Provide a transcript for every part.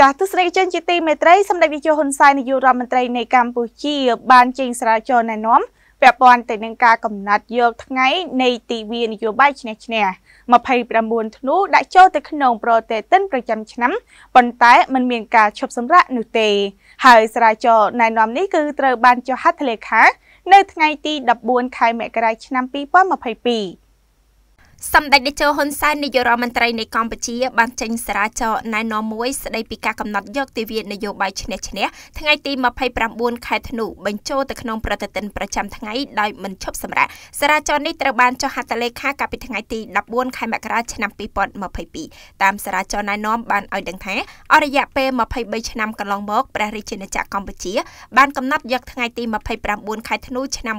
ចាស់ទស្សនិកជនជាទីមេត្រីសម្ដេចនាយកហ៊ុនសែននាយករដ្ឋមន្ត្រីនៃកម្ពុជា បានចេញស្រាវជ្រាវណែនាំពាក់ព័ន្ធទៅនឹងការកំណត់យកថ្ងៃ នៃទិវានយោបាយឈ្នះឈ្នះ29ធ្នូដាក់ចូលទៅក្នុងប្រតិទិនប្រចាំឆ្នាំប៉ុន្តែมันមានការឈប់សម្រាកនោះទេហើយស្រាវជ្រាវណែនាំនេះគឺត្រូវបានចុះហត្ថលេខា នៅថ្ងៃ ទី14ខែមករាឆ្នាំ2022សម្ដេចតេជោហ៊ុនសែននាយករដ្ឋមន្ត្រីនៃកម្ពុជា បានចេញសារចរណែនាំមួយស្ដីពីការកំណត់យកទិវា នយោបាយឈ្នះឈ្នះថ្ងៃទី29ខែធ្នូបញ្ចូលទៅក្នុងប្រតិទិនប្រចាំថ្ងៃដោយមិនឈប់សម្រាកសារចរនេះត្រូវបានចុះហត្ថលេខាកាលពីថ្ងៃទី14ខែមករាឆ្នាំ2022តាមសារចរណែនាំបានឲ្យដឹងថាអស់រយៈពេល23ឆ្នាំកន្លងមកព្រះរាជាណាចក្រកម្ពុជា បានកំណត់យកថ្ងៃទី29ខែធ្នូ ឆ្នាំ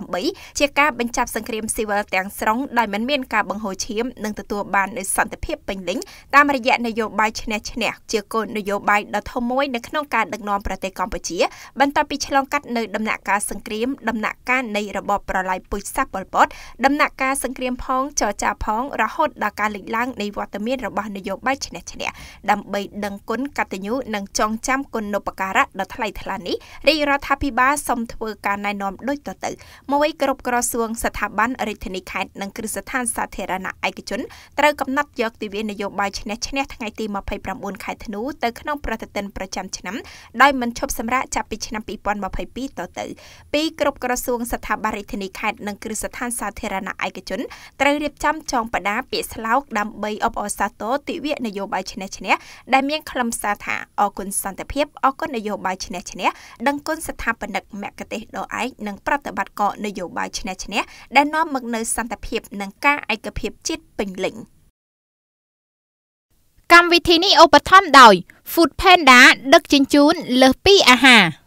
1998ជាការបញ្ចប់សង្គ្រាមស៊ីវិលទាំងស្រុងដោយមិនមានការបង្ហូរឈាមនិងទទួលបាននូវសន្តិភាពពេញលេញតាមរយៈនយោបាយឈ្នះឈ្នះជាគោលនយោបាយដ៏ធំមួយនៅក្នុងការដឹកនាំប្រទេសកម្ពុជា បន្ទាប់ពីឆ្លងកាត់នៅដំណាក់កាលសង្គ្រាមដំណាក់កាលនៃរបបប្រល័យពូជសាសន៍ប៉ុលពតដំណាក់កាលសង្គ្រាមផងចរចា ផង រហូតដល់ការលេចឡើងនៃវត្តមានរបស់នយោបាយឈ្នះឈ្នះដើម្បីដឹងគុណកតញ្ញូនិងចងចាំគុណូបការៈដ៏ថ្លៃថ្លានេះរាជរដ្ឋាភិបាលសូមធ្វើការណែនាំដូចតទៅមួយគ្រប់ក្រសួងស្ថាប័នរាជធានីខេត្តនិងគ្រឹះស្ថានសាធារណៈឯកជនត្រូវកំណត់យកទិវានយោបាយឈ្នះឈ្នះថ្ងៃទី29ខែធ្នូទៅក្នុងប្រតិទិនប្រចាំឆ្នាំដោយមិនឈប់សម្រាកចាប់ពីឆ្នាំ2022តទៅ ពីគ្រប់ក្រសួង ស្ថាប័នរាជធានីខេត្តនិងគ្រឹះស្ថានសាធារណៈឯកជនត្រូវរៀបចំចងបដាពាក្យស្លោកដើម្បីអបអរសាទរទិវានយោបាយឈ្នះឈ្នះដែលមានខ្លឹមសារថាអរគុណសន្តិភាពអរគុណនយោបាយឈ្នះឈ្នះដឹងគុណស្ថាបនិកមគ្គទេសដ៏ឯកនិងប្រតិបត្តិករនយោបាយឈ្នះឈ្នះដែលនាំមកនូវសន្តិភាពភាពនិងការឯកភាពជាតិពេញលេញកម្មវិធីនេះឧបត្ថម្ភដោយ Food Panda ដឹកជញ្ជូនលើសពីអាហារ។